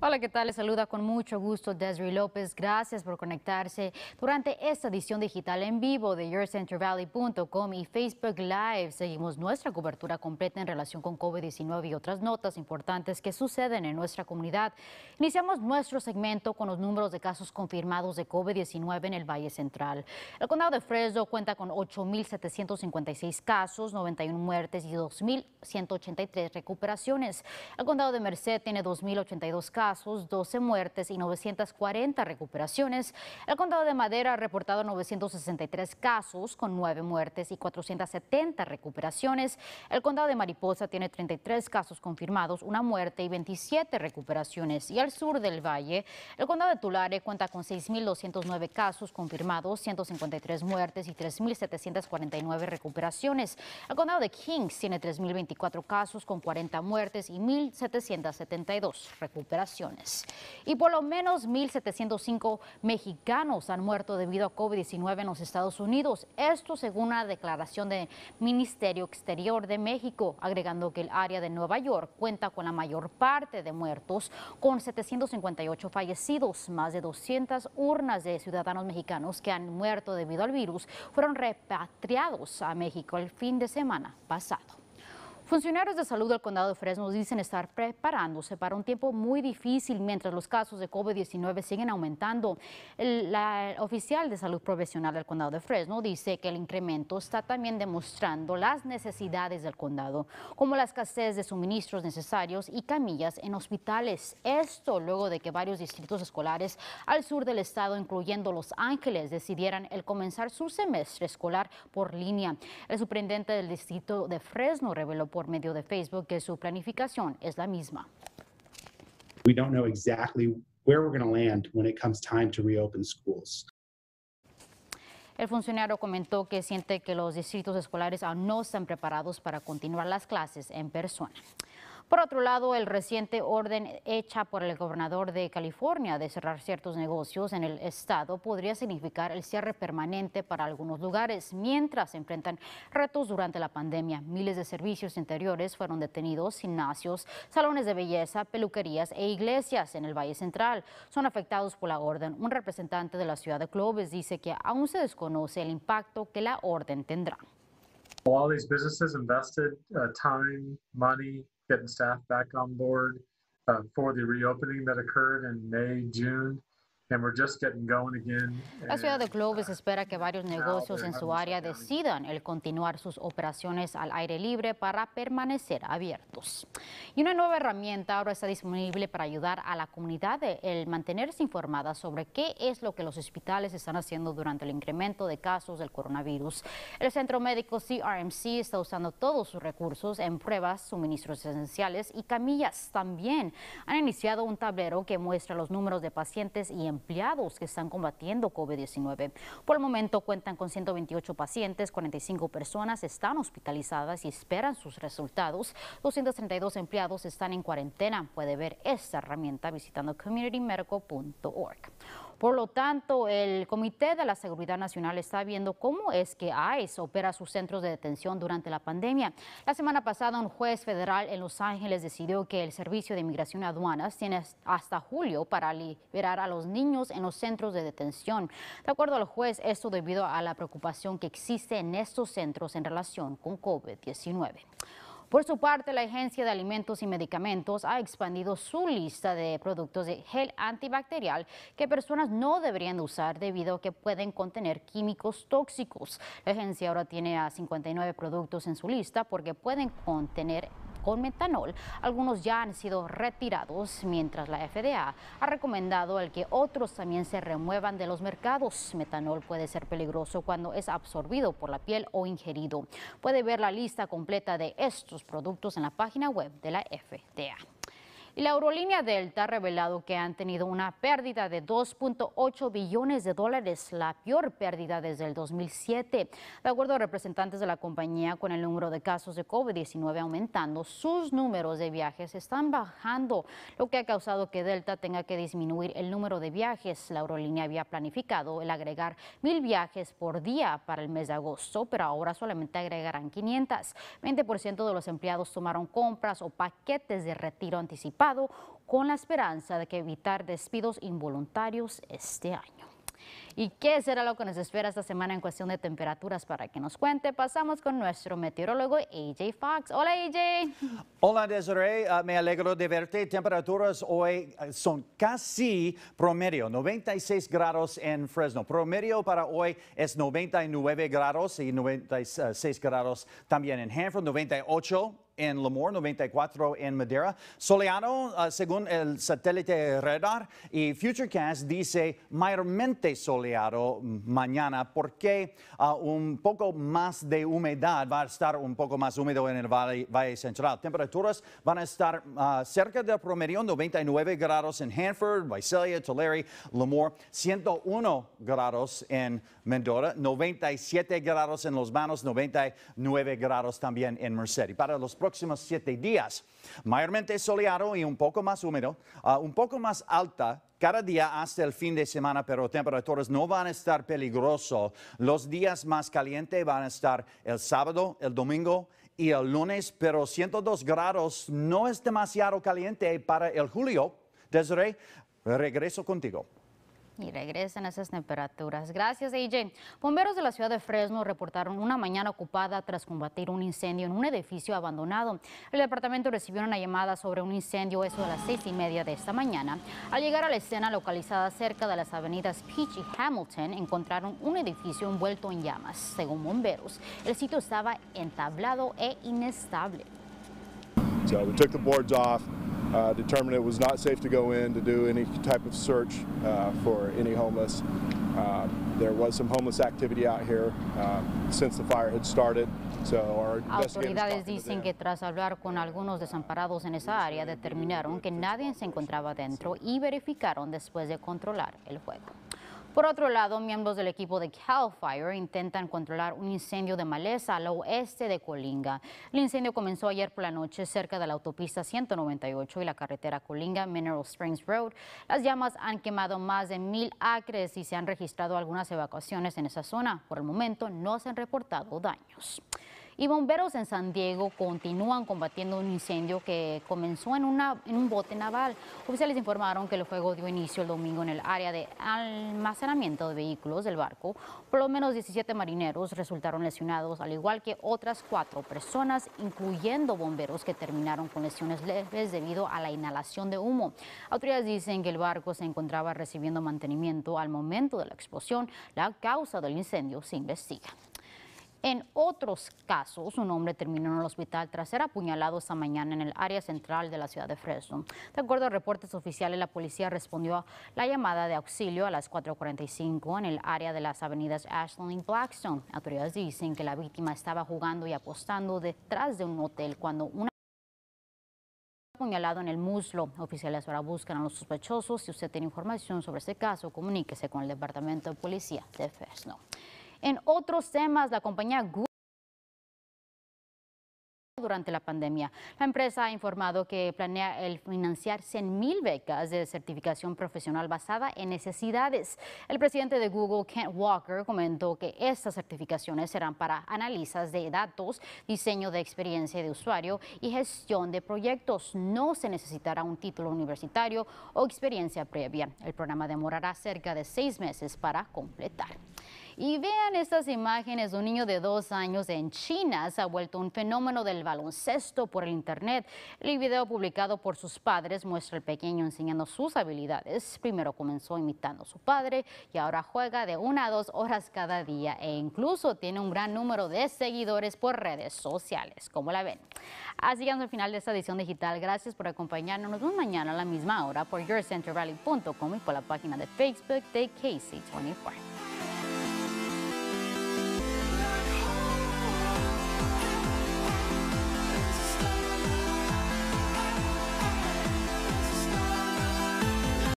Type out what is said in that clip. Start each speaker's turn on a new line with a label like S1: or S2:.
S1: Hola, ¿qué tal? Les saluda con mucho gusto Desiree López. Gracias por conectarse durante esta edición digital en vivo de YourCenterValley.com y Facebook Live. Seguimos nuestra cobertura completa en relación con COVID-19 y otras notas importantes que suceden en nuestra comunidad. Iniciamos nuestro segmento con los números de casos confirmados de COVID-19 en el Valle Central. El condado de Fresno cuenta con 8.756 casos, 91 muertes y 2.183 recuperaciones. El condado de Merced tiene 2.082 casos 12 muertes y 940 recuperaciones. El condado de Madera ha reportado 963 casos con 9 muertes y 470 recuperaciones. El condado de Mariposa tiene 33 casos confirmados, una muerte y 27 recuperaciones. Y al sur del valle, el condado de Tulare cuenta con 6.209 casos confirmados, 153 muertes y 3.749 recuperaciones. El condado de Kings tiene 3.024 casos con 40 muertes y 1.772 recuperaciones. Y por lo menos 1.705 mexicanos han muerto debido a COVID-19 en los Estados Unidos. Esto según una declaración del Ministerio Exterior de México, agregando que el área de Nueva York cuenta con la mayor parte de muertos, con 758 fallecidos. Más de 200 urnas de ciudadanos mexicanos que han muerto debido al virus fueron repatriados a México el fin de semana pasado. Funcionarios de salud del condado de Fresno dicen estar preparándose para un tiempo muy difícil mientras los casos de COVID-19 siguen aumentando. la oficial de salud profesional del condado de Fresno dice que el incremento está también demostrando las necesidades del condado, como la escasez de suministros necesarios y camillas en hospitales. Esto luego de que varios distritos escolares al sur del estado, incluyendo Los Ángeles, decidieran el comenzar su semestre escolar por línea. El superintendente del distrito de Fresno reveló por por medio de Facebook que su planificación es la misma. El funcionario comentó que siente que los distritos escolares aún no están preparados para continuar las clases en persona. Por otro lado, el reciente orden hecha por el gobernador de California de cerrar ciertos negocios en el estado podría significar el cierre permanente para algunos lugares, mientras se enfrentan retos durante la pandemia. Miles de servicios interiores fueron detenidos, gimnasios, salones de belleza, peluquerías e iglesias en el Valle Central son afectados por la orden. Un representante de la ciudad de Clovis dice que aún se desconoce el impacto que la orden tendrá. getting staff back on board uh, for the reopening that occurred in May, June. La ciudad de Clovis uh, espera que varios negocios en su área decidan el continuar sus operaciones al aire libre para permanecer abiertos. Y una nueva herramienta ahora está disponible para ayudar a la comunidad de el mantenerse informada sobre qué es lo que los hospitales están haciendo durante el incremento de casos del coronavirus. El centro médico CRMC está usando todos sus recursos en pruebas, suministros esenciales y camillas. También han iniciado un tablero que muestra los números de pacientes y empleados empleados que están combatiendo COVID-19. Por el momento cuentan con 128 pacientes, 45 personas están hospitalizadas y esperan sus resultados. 232 empleados están en cuarentena. Puede ver esta herramienta visitando communitymedico.org. Por lo tanto, el Comité de la Seguridad Nacional está viendo cómo es que ICE opera sus centros de detención durante la pandemia. La semana pasada, un juez federal en Los Ángeles decidió que el Servicio de Inmigración y Aduanas tiene hasta julio para liberar a los niños en los centros de detención. De acuerdo al juez, esto debido a la preocupación que existe en estos centros en relación con COVID-19. Por su parte, la Agencia de Alimentos y Medicamentos ha expandido su lista de productos de gel antibacterial que personas no deberían usar debido a que pueden contener químicos tóxicos. La agencia ahora tiene a 59 productos en su lista porque pueden contener metanol. Algunos ya han sido retirados, mientras la FDA ha recomendado que otros también se remuevan de los mercados. Metanol puede ser peligroso cuando es absorbido por la piel o ingerido. Puede ver la lista completa de estos productos en la página web de la FDA. Y la aerolínea Delta ha revelado que han tenido una pérdida de 2.8 billones de dólares, la peor pérdida desde el 2007. De acuerdo a representantes de la compañía, con el número de casos de COVID-19 aumentando, sus números de viajes están bajando, lo que ha causado que Delta tenga que disminuir el número de viajes. La aerolínea había planificado el agregar mil viajes por día para el mes de agosto, pero ahora solamente agregarán 500. 20% de los empleados tomaron compras o paquetes de retiro anticipado con la esperanza de que evitar despidos involuntarios este año. ¿Y qué será lo que nos espera esta semana en cuestión de temperaturas? Para que nos cuente, pasamos con nuestro meteorólogo AJ Fox. Hola AJ.
S2: Hola Desiree, ah, me alegro de verte. Temperaturas hoy ah, son casi promedio, 96 grados en Fresno. Promedio para hoy es 99 grados y 96 ah, grados también en Hanford, 98 en Lemoore, 94 en Madera, soleado ah, según el satélite radar y Futurecast dice mayormente soleado mañana porque ah, un poco más de humedad va a estar un poco más húmedo en el Valle, Central. Temperaturas van a estar ah, cerca del promedio, 99 grados en Hanford, Visalia, Tulare, Lemoore, 101 grados en Mendota, 97 grados en Los Manos 99 grados también en Merced. para los próximos siete días. Mayormente soleado y un poco más húmedo, ah, un poco más alta cada día hasta el fin de semana, pero temperaturas no van a estar peligroso. Los días más calientes van a estar el sábado, el domingo y el lunes, pero 102 grados no es demasiado caliente para el julio. Desiree, regreso contigo.
S1: Y regresan esas temperaturas. Gracias, AJ. Bomberos de la ciudad de Fresno reportaron una mañana ocupada tras combatir un incendio en un edificio abandonado. El departamento recibió una llamada sobre un incendio eso a las seis y media de esta mañana. Al llegar a la escena localizada cerca de las avenidas Peach y Hamilton, encontraron un edificio envuelto en llamas. Según bomberos, el sitio estaba entablado e inestable. we took the boards off. uh, determined it was not safe to go in to do
S2: any type of search uh, for any homeless. Uh, there was some homeless activity out here um, since the fire had started. So our Autoridades
S1: dicen que tras hablar con algunos desamparados en esa área determinaron que nadie se encontraba dentro y verificaron después de controlar el fuego. Por otro lado, miembros del equipo de Cal Fire intentan controlar un incendio de maleza al oeste de Colinga. El incendio comenzó ayer por la noche cerca de la autopista 198 y la carretera Colinga Mineral Springs Road. Las llamas han quemado más de mil acres y se han registrado algunas evacuaciones en esa zona. Por el momento no se han reportado daños. Y bomberos en San Diego continúan combatiendo un incendio que comenzó en, un bote naval. Oficiales informaron que el fuego dio inicio el domingo en el área de almacenamiento de vehículos del barco. Por lo menos 17 marineros resultaron lesionados, al igual que otras cuatro personas, incluyendo bomberos que terminaron con lesiones leves debido a la inhalación de humo. Autoridades dicen que el barco se encontraba recibiendo mantenimiento al momento de la explosión. La causa del incendio se investiga. En otros casos, un hombre terminó en el hospital tras ser apuñalado esta mañana en el área central de la ciudad de Fresno. De acuerdo a reportes oficiales, la policía respondió a la llamada de auxilio a las 4.45 en el área de las avenidas Ashland y Blackstone. Autoridades dicen que la víctima estaba jugando y apostando detrás de un hotel cuando una apuñalado en el muslo. Oficiales ahora buscan a los sospechosos. Si usted tiene información sobre este caso, comuníquese con el Departamento de Policía de Fresno. En otros temas, la compañía Google durante la pandemia. La empresa ha informado que planea el financiar 100,000 becas de certificación profesional basada en necesidades. El presidente de Google, Kent Walker, comentó que estas certificaciones serán para analizas de datos, diseño de experiencia de usuario y gestión de proyectos. No se necesitará un título universitario o experiencia previa. El programa demorará cerca de seis meses para completar. Y vean estas imágenes de un niño de dos años en China. Se ha vuelto un fenómeno del baloncesto por el Internet. El video publicado por sus padres muestra al pequeño enseñando sus habilidades. Primero comenzó imitando a su padre y ahora juega de una a dos horas cada día e incluso tiene un gran número de seguidores por redes sociales. como la ven? Así llegamos al final de esta edición digital. Gracias por acompañarnos. Nos vemos mañana a la misma hora por yourcenterrally.com y por la página de Facebook de KC24.